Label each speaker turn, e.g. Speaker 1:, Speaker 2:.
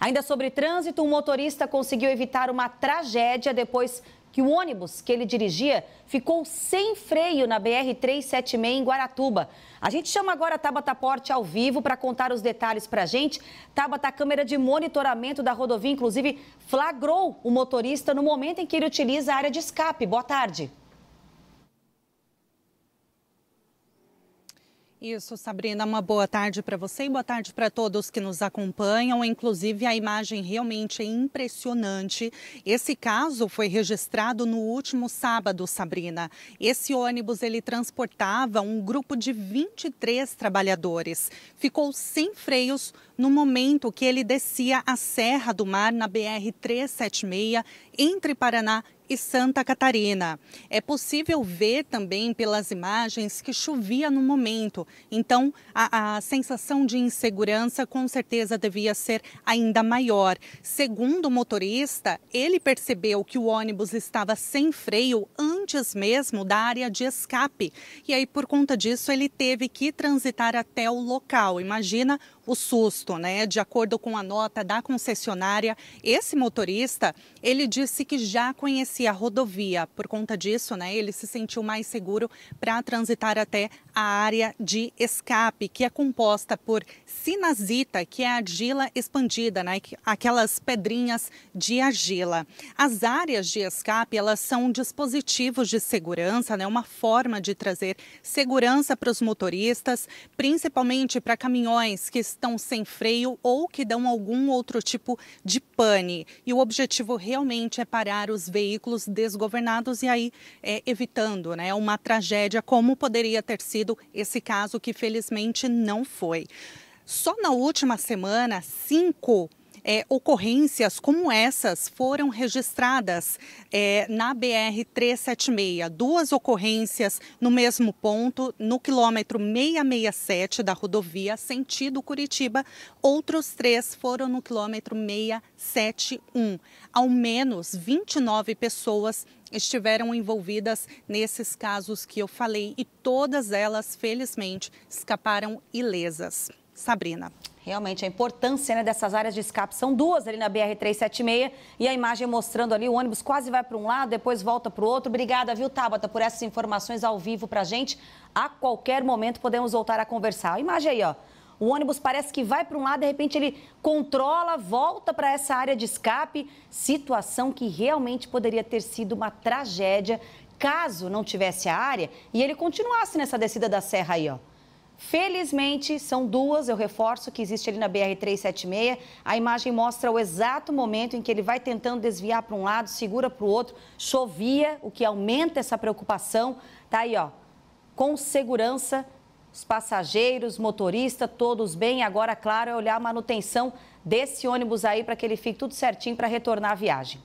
Speaker 1: Ainda sobre trânsito, um motorista conseguiu evitar uma tragédia depois que o ônibus que ele dirigia ficou sem freio na BR-376 em Guaratuba. A gente chama agora a Tabata Porte ao vivo para contar os detalhes para a gente. Tabata, a câmera de monitoramento da rodovia, inclusive, flagrou o motorista no momento em que ele utiliza a área de escape. Boa tarde.
Speaker 2: Isso, Sabrina, uma boa tarde para você e boa tarde para todos que nos acompanham. Inclusive, a imagem realmente é impressionante. Esse caso foi registrado no último sábado, Sabrina. Esse ônibus ele transportava um grupo de 23 trabalhadores. Ficou sem freios no momento que ele descia a Serra do Mar na BR 376 entre Paraná e e Santa Catarina. É possível ver também pelas imagens que chovia no momento, então a, a sensação de insegurança com certeza devia ser ainda maior. Segundo o motorista, ele percebeu que o ônibus estava sem freio antes antes mesmo da área de escape. E aí, por conta disso, ele teve que transitar até o local. Imagina o susto, né? De acordo com a nota da concessionária, esse motorista, ele disse que já conhecia a rodovia. Por conta disso, né, ele se sentiu mais seguro para transitar até a área de escape, que é composta por sinazita, que é argila expandida, né? Aquelas pedrinhas de argila. As áreas de escape, elas são dispositivos de segurança, né, uma forma de trazer segurança para os motoristas, principalmente para caminhões que estão sem freio ou que dão algum outro tipo de pane. E o objetivo realmente é parar os veículos desgovernados e aí é, evitando né, uma tragédia como poderia ter sido esse caso que felizmente não foi. Só na última semana, cinco é, ocorrências como essas foram registradas é, na BR-376. Duas ocorrências no mesmo ponto, no quilômetro 667 da rodovia, sentido Curitiba. Outros três foram no quilômetro 671. Ao menos 29 pessoas estiveram envolvidas nesses casos que eu falei e todas elas, felizmente, escaparam ilesas. Sabrina.
Speaker 1: Realmente, a importância né, dessas áreas de escape. São duas ali na BR-376 e a imagem mostrando ali o ônibus quase vai para um lado, depois volta para o outro. Obrigada, viu, Tabata, por essas informações ao vivo para gente. A qualquer momento podemos voltar a conversar. A imagem aí, ó. O ônibus parece que vai para um lado, de repente ele controla, volta para essa área de escape. Situação que realmente poderia ter sido uma tragédia caso não tivesse a área e ele continuasse nessa descida da serra aí, ó. Felizmente, são duas, eu reforço, que existe ali na BR-376. A imagem mostra o exato momento em que ele vai tentando desviar para um lado, segura para o outro, chovia, o que aumenta essa preocupação. Tá aí, ó, com segurança, os passageiros, motorista, todos bem. Agora, claro, é olhar a manutenção desse ônibus aí para que ele fique tudo certinho para retornar à viagem.